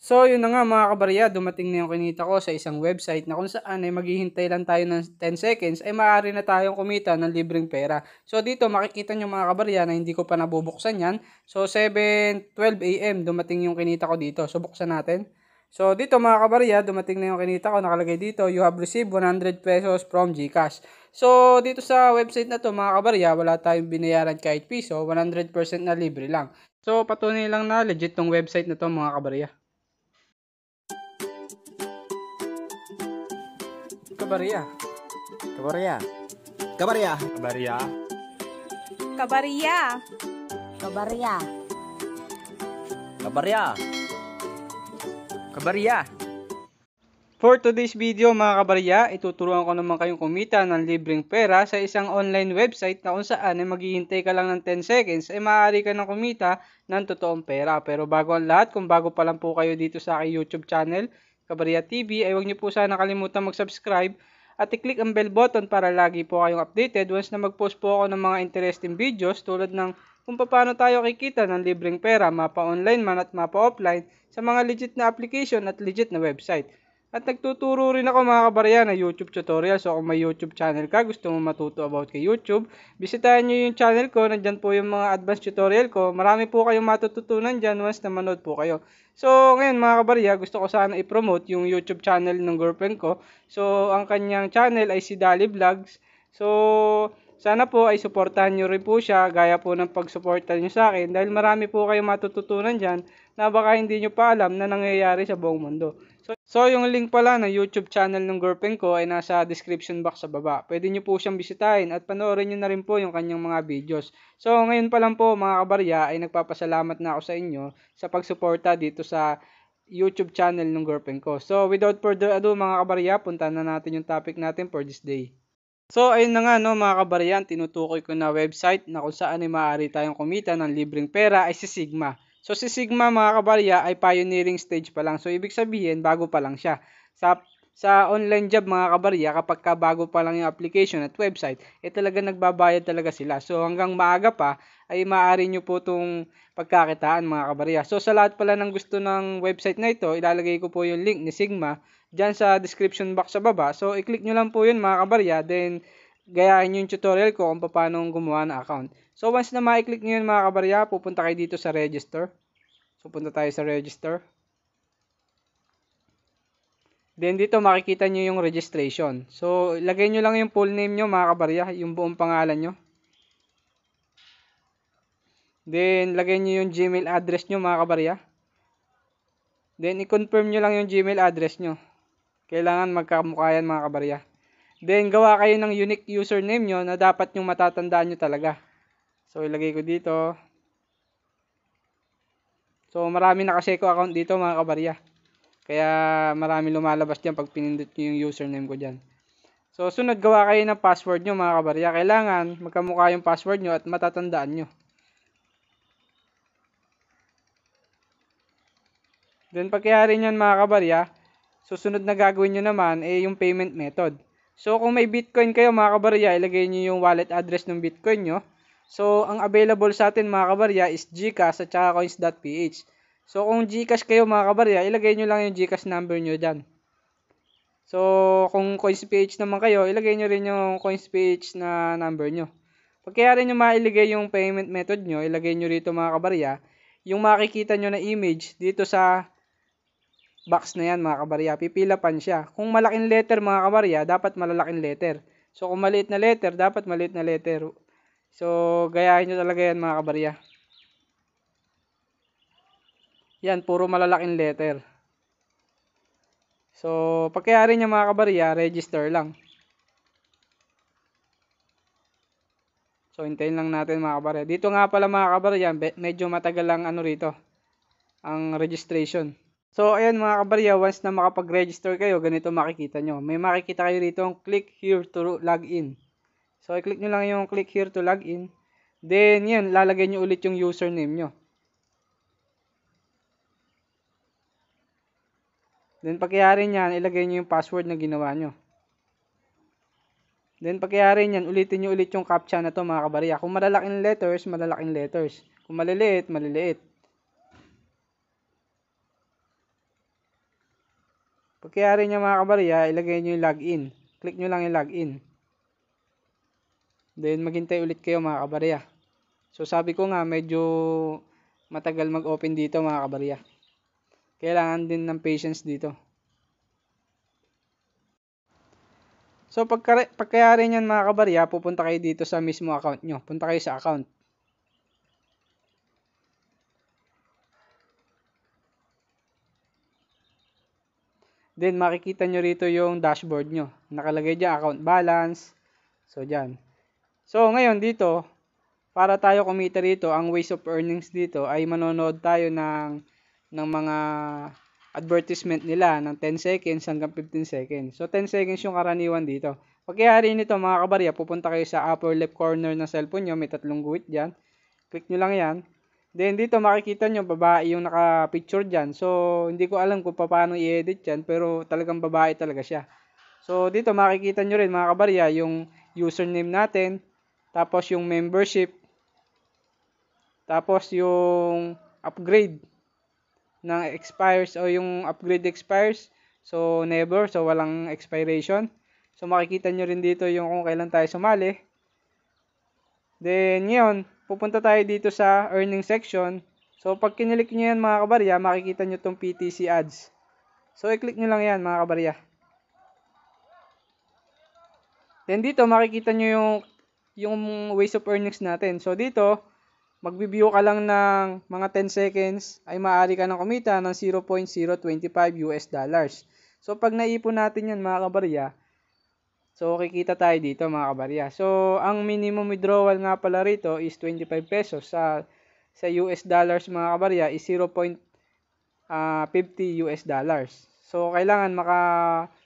So, yun na nga mga kabarya, dumating na yung kinita ko sa isang website na kung saan ay maghihintay lang tayo ng 10 seconds ay maaari na tayong kumita ng libreng pera. So, dito makikita nyo mga kabarya na hindi ko pa nabubuksan yan. So, 7.12 a.m. dumating yung kinita ko dito. So, buksan natin. So, dito mga kabarya, dumating na yung kinita ko. Nakalagay dito, you have received 100 pesos from GCash. So, dito sa website na to mga kabarya, wala tayong binayaran kahit piso, 100% na libre lang. So, patunay lang na legit tong website na to mga kabarya. Kabarya. Kabarya. Kabarya. Kabarya. Kabarya. Kabarya. Kabarya. Kabarya. For today's video mga kabarya, ituturuan ko naman kayong kumita ng libreng pera sa isang online website na kung saan ay maghihintay ka lang ng 10 seconds ay maaari ka ng kumita ng totoong pera. Pero bago ang lahat, kung bago pa lang po kayo dito sa aking YouTube channel, Kabarya TV ay huwag niyo po sana kalimutan mag-subscribe at i-click ang bell button para lagi po kayong updated once na mag-post po ako ng mga interesting videos tulad ng kung paano tayo kikita ng libreng pera, mapa online man at mapa offline sa mga legit na application at legit na website. At nagtuturo rin ako mga kabarya na YouTube tutorial. So kung may YouTube channel ka, gusto mo matuto about kay YouTube, bisitahin nyo yung channel ko. Nandyan po yung mga advanced tutorial ko. Marami po kayong matututunan dyan once na manood po kayo. So ngayon mga kabarya, gusto ko sana i-promote yung YouTube channel ng girlfriend ko. So ang kanyang channel ay si Dali Vlogs. So sana po ay suportahan nyo rin po siya gaya po ng pagsuporta nyo sa akin dahil marami po kayong matututunan dyan na baka hindi nyo pa alam na nangyayari sa buong mundo. So, yung link pala ng YouTube channel ng girlfriend ko ay nasa description box sa baba. Pwede nyo po siyang bisitahin at panoorin nyo na rin po yung kanyang mga videos. So ngayon pa lang po mga kabarya ay nagpapasalamat na ako sa inyo sa pagsuporta dito sa YouTube channel ng girlfriend ko. So without further ado mga kabarya, punta na natin yung topic natin for this day. So ayun na nga no mga kabaryan, tinutukoy ko na website na kung saan ay maaari tayong kumita ng libreng pera ay si Sigma. So si Sigma mga kabarya ay pioneering stage pa lang. So ibig sabihin bago pa lang siya. Sa sa online job mga kabarya kapag ka bago pa lang yung application at website, eh talaga nagbabayad talaga sila. So hanggang maaga pa ay maaari nyo po itong pagkakitaan mga kabarya. So sa lahat pala ng gusto ng website na ito, ilalagay ko po yung link ni Sigma dyan sa description box sa baba. So i-click nyo lang po yun mga kabarya, then gayahin yung tutorial ko kung paano gumawa ng account. So once na ma-click nyo yun mga kabarya, pupunta kayo dito sa register. So punta tayo sa register. Then dito makikita nyo yung registration. So lagay nyo lang yung full name nyo mga kabarya, yung buong pangalan nyo. Then lagay nyo yung Gmail address nyo mga kabarya. Then i-confirm nyo lang yung Gmail address nyo. Kailangan magkamukha yan mga kabarya. Then gawa kayo ng unique username nyo na dapat yung matatandaan nyo talaga. So, ilagay ko dito. So, marami nakaseko account dito mga kabarya. Kaya, marami lumalabas dyan pag pinindot nyo yung username ko dyan. So, sunod gawa kayo ng password nyo mga kabarya. Kailangan magkamukha yung password nyo at matatandaan nyo. Then, pagkayari nyan mga kabarya, susunod na gagawin nyo naman ay eh, yung payment method. So, kung may Bitcoin kayo mga kabarya, ilagay nyo yung wallet address ng Bitcoin nyo. So, ang available sa atin mga kabarya is Gcash at saka coins.ph. So, kung Gcash kayo mga kabarya, ilagay nyo lang yung Gcash number nyo dyan. So, kung coins.ph naman kayo, ilagay nyo rin yung coins.ph na number nyo. Pag kaya rin nyo mailigay yung payment method nyo, ilagay nyo rito mga kabarya, yung makikita nyo na image dito sa box na yan mga kabarya, pipilapan siya. Kung malaking letter mga kabarya, dapat malalaking letter. So, kung maliit na letter, dapat maliit na letter. So, gayahin nyo talaga yan mga kabarya. Yan, puro malalaking letter. So, pagkayari nyo mga kabarya, register lang. So, hintayin lang natin mga kabarya. Dito nga pala mga kabarya, medyo matagal lang ano rito, ang registration. So, ayan mga kabarya, once na makapag-register kayo, ganito makikita nyo. May makikita kayo rito, click here to log in. So, i-click nyo lang yung click here to log in. Then, yun, lalagay nyo ulit yung username nyo. Then, pagkayari nyan, ilagay nyo yung password na ginawa nyo. Then, pagkayari nyan, ulitin nyo ulit yung captcha na to mga kabarya. Kung malalaking letters, malalaking letters. Kung maliliit, maliliit. Pagkayari nyo mga kabarya, ilagay nyo yung login. Click nyo lang yung login. Then maghintay ulit kayo mga kabarya. So sabi ko nga medyo matagal mag-open dito mga kabarya. Kailangan din ng patience dito. So pagka, pagkayari niyan mga kabarya, pupunta kayo dito sa mismo account nyo. Punta kayo sa account. Then makikita nyo rito yung dashboard nyo. Nakalagay dyan account balance. So dyan. So, ngayon dito, para tayo kumita rito, ang ways of earnings dito ay manonood tayo ng, ng mga advertisement nila ng 10 seconds hanggang 15 seconds. So, 10 seconds yung karaniwan dito. Pagkayari nito mga kabarya, pupunta kayo sa upper left corner ng cellphone nyo, may tatlong guhit dyan. Click nyo lang yan. Then, dito makikita nyo, babae yung naka-picture dyan. So, hindi ko alam kung paano i-edit yan, pero talagang babae talaga siya. So, dito makikita nyo rin mga kabarya, yung username natin, tapos yung membership. Tapos yung upgrade ng expires o yung upgrade expires. So never, so walang expiration. So makikita nyo rin dito yung kung kailan tayo sumali. Then ngayon, pupunta tayo dito sa earning section. So pag kinilik nyo yan mga kabarya, makikita nyo tong PTC ads. So i-click nyo lang yan mga kabarya. Then dito makikita nyo yung yung ways of earnings natin. So dito, magbibiyo ka lang ng mga 10 seconds ay maaari ka ng kumita ng 0.025 US dollars. So pag naipon natin yan mga kabarya, so kikita tayo dito mga kabarya. So ang minimum withdrawal nga pala rito is 25 pesos sa sa US dollars mga kabarya is 0.50 ah, US dollars. So kailangan maka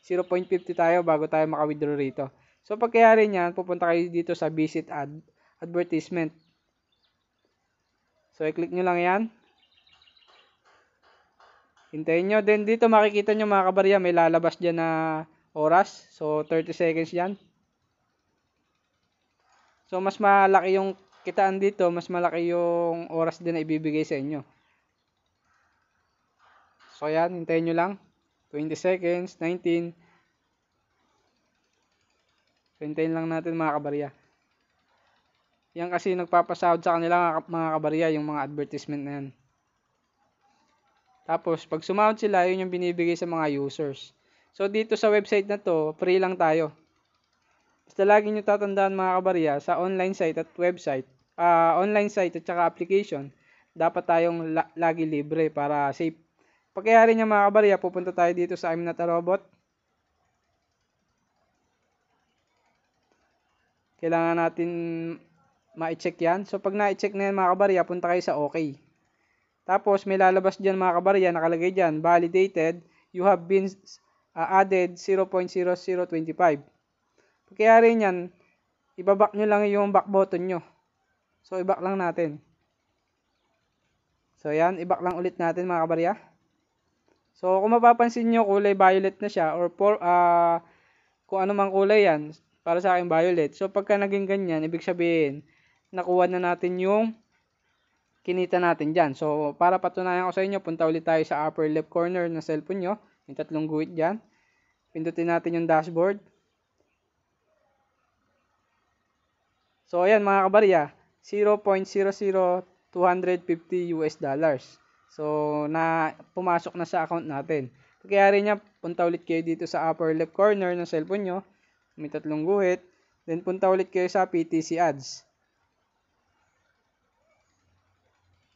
0.50 tayo bago tayo maka-withdraw rito. So, pagkayari niyan, pupunta kayo dito sa visit ad, advertisement. So, i-click nyo lang yan. Hintayin nyo. Then, dito makikita nyo mga kabarya, may lalabas dyan na oras. So, 30 seconds yan. So, mas malaki yung kitaan dito, mas malaki yung oras din na ibibigay sa inyo. So, yan. Hintayin nyo lang. 20 seconds, 19, So, hintayin lang natin mga kabarya. Yan kasi nagpapasahod sa kanila mga kabarya, yung mga advertisement na yan. Tapos, pag sumahod sila, yun yung binibigay sa mga users. So, dito sa website na to, free lang tayo. Basta lagi nyo tatandaan mga kabarya, sa online site at website, uh, online site at saka application, dapat tayong la- lagi libre para safe. Pakihari niya mga kabarya, pupunta tayo dito sa I'm Not A Robot. Kailangan natin ma-check yan. So, pag na-check na yan mga kabarya, punta kayo sa OK. Tapos, may lalabas dyan mga kabarya, nakalagay dyan, validated, you have been uh, added 0.0025. Kaya rin yan, ibaback nyo lang yung back button nyo. So, iback lang natin. So, yan, iback lang ulit natin mga kabarya. So, kung mapapansin nyo, kulay violet na siya or for, uh, kung ano mang kulay yan, para sa akin violet. So pagka naging ganyan, ibig sabihin, nakuha na natin yung kinita natin diyan. So para patunayan ko sa inyo, punta ulit tayo sa upper left corner ng cellphone nyo. Yung tatlong guhit diyan. Pindutin natin yung dashboard. So ayan mga kabarya, 0.00250 US dollars. So na pumasok na sa account natin. Kaya rin niya, punta ulit kayo dito sa upper left corner ng cellphone nyo may tatlong guhit. Then punta ulit kayo sa PTC ads.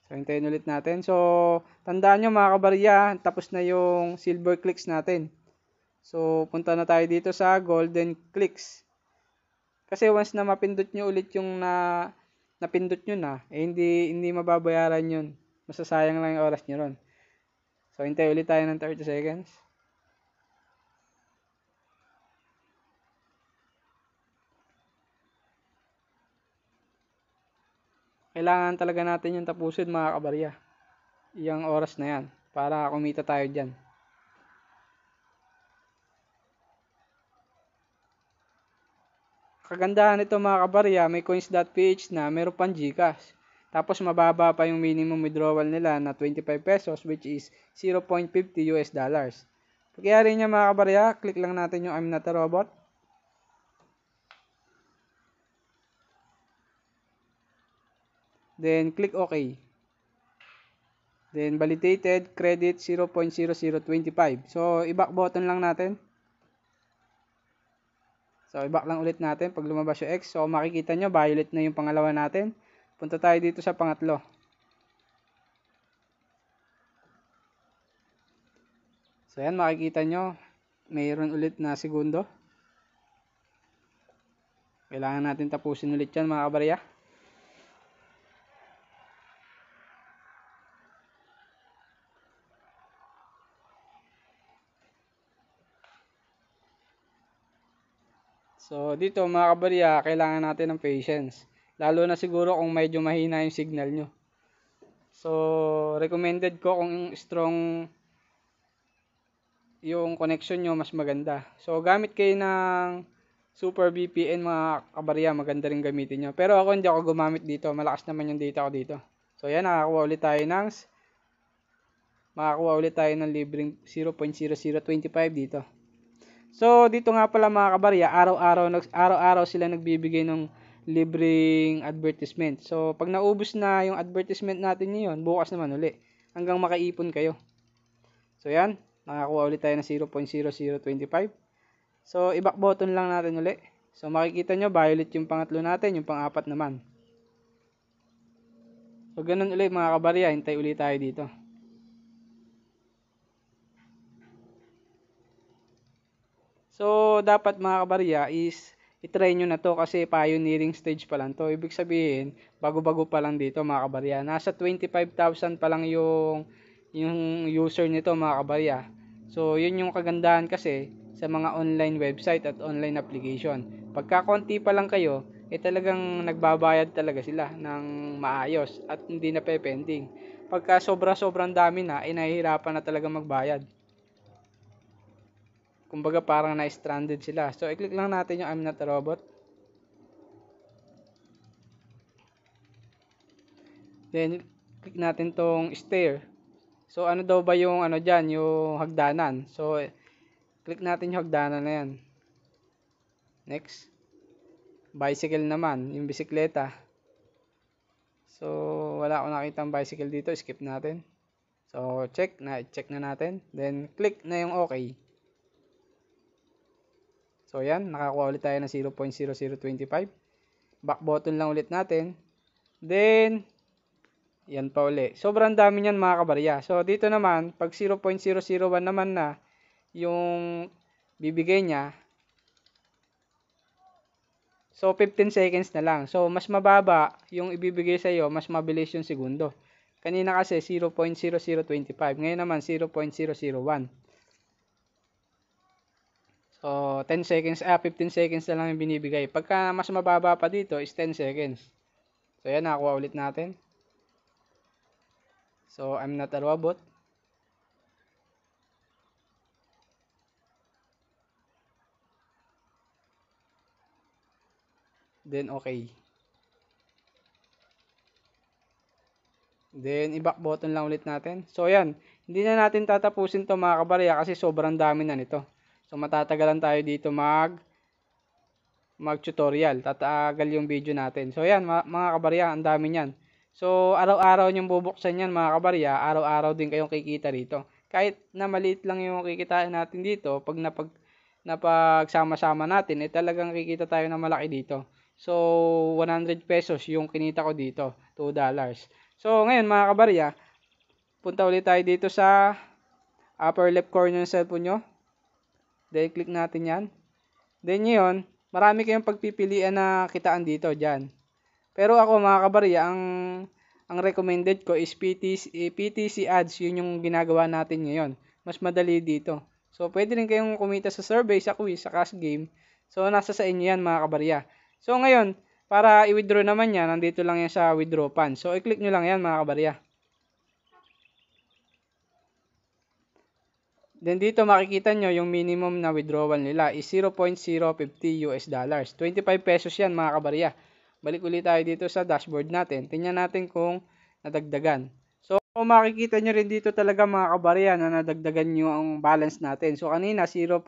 So, hintayin ulit natin. So, tandaan nyo mga kabarya, tapos na yung silver clicks natin. So, punta na tayo dito sa golden clicks. Kasi once na mapindot nyo ulit yung na, napindot nyo na, eh hindi, hindi mababayaran yun. Masasayang lang yung oras nyo ron. So, hintay ulit tayo ng 30 seconds. kailangan talaga natin yung tapusin mga kabarya. Yung oras na yan para kumita tayo dyan. Kagandahan nito mga kabarya, may coins.ph na meron pang Gcash. Tapos mababa pa yung minimum withdrawal nila na 25 pesos which is 0.50 US dollars. Kaya rin niya mga kabarya, click lang natin yung I'm not a robot. Then, click OK. Then, validated credit 0.0025. So, i-back button lang natin. So, i-back lang ulit natin pag lumabas yung X. So, makikita nyo, violet na yung pangalawa natin. Punta tayo dito sa pangatlo. So, yan, makikita nyo, mayroon ulit na segundo. Kailangan natin tapusin ulit yan mga kabarya. So, dito mga kabarya, kailangan natin ng patience. Lalo na siguro kung medyo mahina yung signal nyo. So, recommended ko kung strong yung connection nyo, mas maganda. So, gamit kayo ng Super VPN mga kabarya, maganda rin gamitin nyo. Pero ako hindi ako gumamit dito, malakas naman yung data ko dito. So, yan, nakakuha ulit tayo ng makakuha ulit tayo ng libreng 0.0025 dito. So dito nga pala mga kabarya, araw-araw araw-araw sila nagbibigay ng libreng advertisement. So pag naubos na yung advertisement natin niyon, bukas naman uli hanggang makaipon kayo. So yan, nakakuha ulit tayo ng 0.0025. So i-back button lang natin uli. So makikita nyo, violet yung pangatlo natin, yung pang-apat naman. So ganun ulit mga kabarya, hintay ulit tayo dito. So, dapat mga kabarya is itry nyo na to kasi pioneering stage pa lang to. Ibig sabihin, bago-bago pa lang dito mga kabarya. Nasa 25,000 pa lang yung, yung user nito mga kabarya. So, yun yung kagandahan kasi sa mga online website at online application. Pagka konti pa lang kayo, eh talagang nagbabayad talaga sila ng maayos at hindi na pe-pending. Pagka sobra-sobrang dami na, eh nahihirapan na talaga magbayad. Kumbaga parang na-stranded sila. So, i-click lang natin yung I'm not a robot. Then, click natin tong stair. So, ano daw ba yung ano dyan? Yung hagdanan. So, click natin yung hagdanan na yan. Next. Bicycle naman. Yung bisikleta. So, wala akong nakita ang bicycle dito. Skip natin. So, check. Na, check na natin. Then, click na yung okay. So ayan, nakakuha ulit tayo ng 0.0025. Back button lang ulit natin. Then, yan pa uli. Sobrang dami niyan mga kabarya. So dito naman, pag 0.001 naman na yung bibigay niya, So, 15 seconds na lang. So, mas mababa yung ibibigay sa iyo, mas mabilis yung segundo. Kanina kasi 0.0025, ngayon naman 0.001. So, 10 seconds, ah, 15 seconds na lang yung binibigay. Pagka mas mababa pa dito is 10 seconds. So, yan, nakakuha ulit natin. So, I'm not a robot. Then, okay. Then, i-back button lang ulit natin. So, yan. Hindi na natin tatapusin to mga kabarya kasi sobrang dami na nito. So matatagalan tayo dito mag mag tutorial. Tatagal yung video natin. So yan mga kabarya, ang dami niyan. So araw-araw niyong bubuksan yan mga kabarya, araw-araw din kayong kikita rito. Kahit na maliit lang yung kikitain natin dito, pag napag napagsama-sama natin, eh talagang kikita tayo ng malaki dito. So 100 pesos yung kinita ko dito, 2 dollars. So ngayon mga kabarya, punta ulit tayo dito sa upper left corner ng cellphone nyo Then, click natin yan. Then, yun, marami kayong pagpipilian na kitaan dito, dyan. Pero ako, mga kabarya, ang, ang recommended ko is PTC, eh, PTC ads, yun yung ginagawa natin ngayon. Mas madali dito. So, pwede rin kayong kumita sa survey, sa quiz, sa cash game. So, nasa sa inyo yan, mga kabarya. So, ngayon, para i-withdraw naman yan, nandito lang yan sa withdraw pan. So, i-click nyo lang yan, mga kabarya. Then dito makikita nyo yung minimum na withdrawal nila is 0.050 US dollars. 25 pesos yan mga kabarya. Balik ulit tayo dito sa dashboard natin. Tingnan natin kung nadagdagan. So makikita nyo rin dito talaga mga kabarya na nadagdagan yung balance natin. So kanina 0.000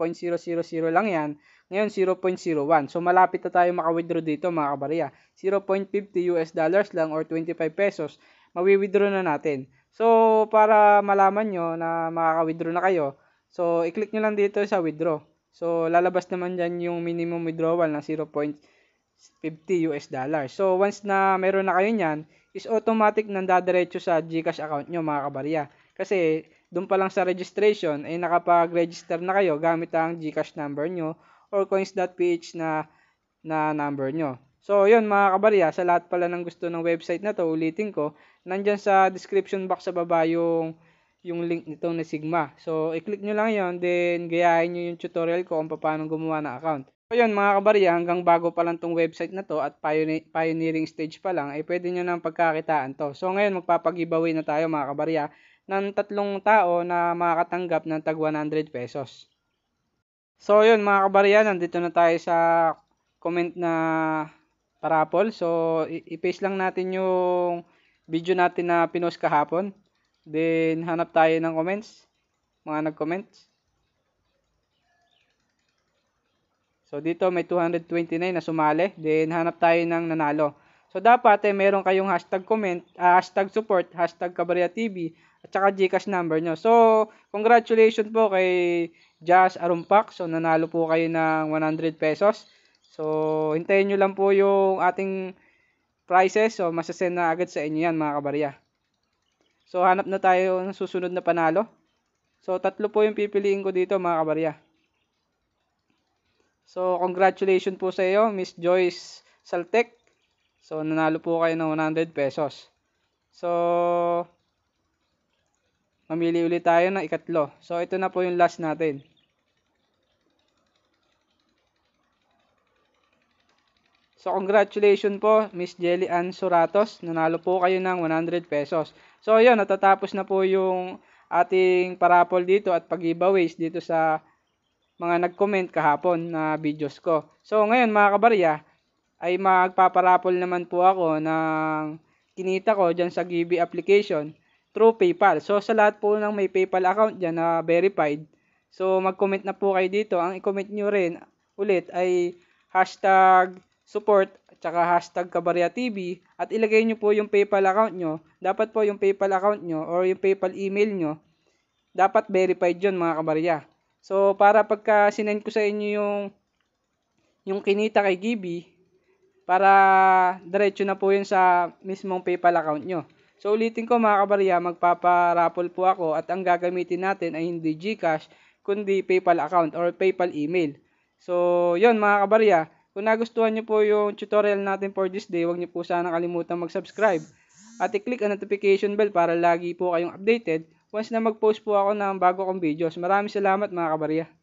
lang yan. Ngayon 0.01. So malapit na tayo maka-withdraw dito mga kabarya. 0.50 US dollars lang or 25 pesos. Mawi-withdraw na natin. So, para malaman nyo na makaka-withdraw na kayo, so, i-click nyo lang dito sa withdraw. So, lalabas naman dyan yung minimum withdrawal na 0.50 US dollar. So, once na meron na kayo nyan, is automatic nang dadiretso sa GCash account nyo mga kabarya. Kasi, doon pa lang sa registration, ay eh, nakapag-register na kayo gamit ang GCash number nyo or coins.ph na, na number nyo. So, yun mga kabarya, sa lahat pala ng gusto ng website na to, ulitin ko, nandyan sa description box sa baba yung yung link nito na Sigma. So, i-click nyo lang yon then gayahin nyo yung tutorial ko kung paano gumawa ng account. So, yun mga kabarya, hanggang bago pa lang tong website na to at pioneering stage pa lang, ay eh, pwede nyo nang pagkakitaan to. So, ngayon magpapag na tayo mga kabarya ng tatlong tao na makakatanggap ng tag 100 pesos. So, yun mga kabarya, nandito na tayo sa comment na parapol. So, i-paste lang natin yung video natin na pinost kahapon. Then, hanap tayo ng comments. Mga nag-comments. So, dito may 229 na sumali. Then, hanap tayo ng nanalo. So, dapat eh, meron kayong hashtag comment, uh, hashtag support, hashtag Kabarya TV, at saka Gcash number nyo. So, congratulations po kay Jazz Arumpak. So, nanalo po kayo ng 100 pesos. So, hintayin nyo lang po yung ating prices. So, masasend na agad sa inyo yan mga kabarya. So, hanap na tayo ng susunod na panalo. So, tatlo po yung pipiliin ko dito mga kabarya. So, congratulations po sa iyo, Miss Joyce Saltec. So, nanalo po kayo ng 100 pesos. So, mamili ulit tayo ng ikatlo. So, ito na po yung last natin. So, congratulations po, Miss Jelly Ann Suratos. Nanalo po kayo ng 100 pesos. So, yun, natatapos na po yung ating parapol dito at pag-giveaways dito sa mga nag-comment kahapon na videos ko. So, ngayon mga kabarya, ay magpaparapol naman po ako ng kinita ko dyan sa Gibi application through PayPal. So, sa lahat po ng may PayPal account dyan na verified, so mag-comment na po kayo dito. Ang i-comment nyo rin ulit ay hashtag support, tsaka hashtag Kabarya TV at ilagay nyo po yung PayPal account nyo. Dapat po yung PayPal account nyo or yung PayPal email nyo, dapat verified yun mga kabarya. So para pagka sinend ko sa inyo yung yung kinita kay Gibi, para diretso na po yun sa mismong PayPal account nyo. So ulitin ko mga kabarya, magpaparapol po ako at ang gagamitin natin ay hindi GCash kundi PayPal account or PayPal email. So yun mga kabarya, kung nagustuhan nyo po yung tutorial natin for this day, huwag nyo po sana kalimutan mag-subscribe. At i-click ang notification bell para lagi po kayong updated once na mag-post po ako ng bago kong videos. Maraming salamat mga kabarya.